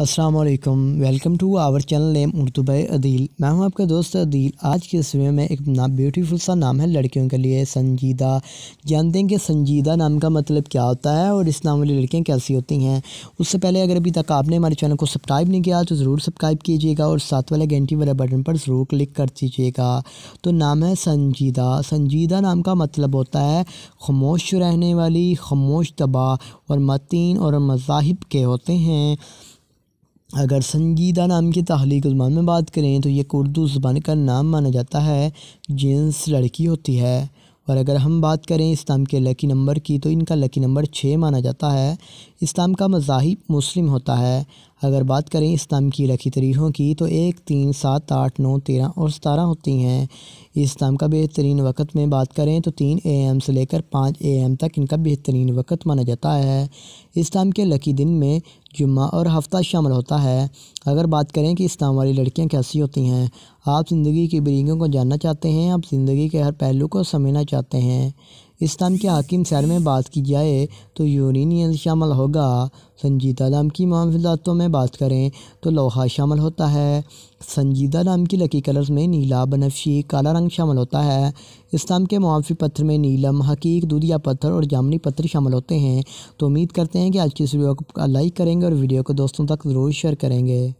अस्सलाम वालेकुम welcome to our channel name Urdu by Adeel मैं हूं आपका दोस्त अदील आज के इस वीडियो में एक ना ब्यूटीफुल सा नाम है लड़कियों के लिए संजीदा जानते हैं कि संजीदा नाम का मतलब क्या होता है और इस नाम वाली लड़कियां कैसी होती हैं उससे पहले अगर अभी तक आपने हमारे चैनल को सब्सक्राइब नहीं किया तो ज़रूर सब्सक्राइब कीजिएगा और साथ वाले घंटी वाले बटन पर ज़रूर क्लिक कर दीजिएगा तो नाम है संजीदा संजीदा नाम का मतलब होता है खामोश रहने वाली खामोश दबा और मतिन और मजाहब के होते हैं अगर संजीदा नाम की तहलीक ज़ुबान में बात करें तो ये उर्दू ज़ुबान का नाम माना जाता है जेंस लड़की होती है और अगर हम बात करें इस्लाम के लकी नंबर की तो इनका लकी नंबर छः माना जाता है इस्लाम का मज़ाहिब मुस्लिम होता है अगर बात करें इस तम की लकी तरीक़ों की तो एक तीन सात आठ नौ तेरह और सतारह होती हैं इस तम का बेहतरीन वक्त में बात करें तो तीन ए एम से लेकर पाँच ए एम तक इनका बेहतरीन वक्त माना जाता है इस तम के लकी दिन में जुम्मा और हफ्ता शामिल होता है अगर बात करें कि इस्लाम वाली लड़कियां कैसी होती हैं आप ज़िंदगी की बरीगों को जानना चाहते हैं आप ज़िंदगी के हर पहलू को समझना चाहते हैं इस्लाम के हाकिम शहर में बात की जाए तो यूनियन शामिल होगा संजीदा नाम की मामलातों में बात करें तो लोहा शामिल होता है संजीदा नाम की लकी कलर्स में नीला बनफशी काला रंग शामिल होता है इस्लाम के मुआफ़ी पत्थर में नीलम हकीक दूधिया पत्थर और जामनी पत्थर शामिल होते हैं तो उम्मीद करते हैं कि आज की इस वीडियो को लाइक करेंगे और वीडियो को दोस्तों तक ज़रूर शेयर करेंगे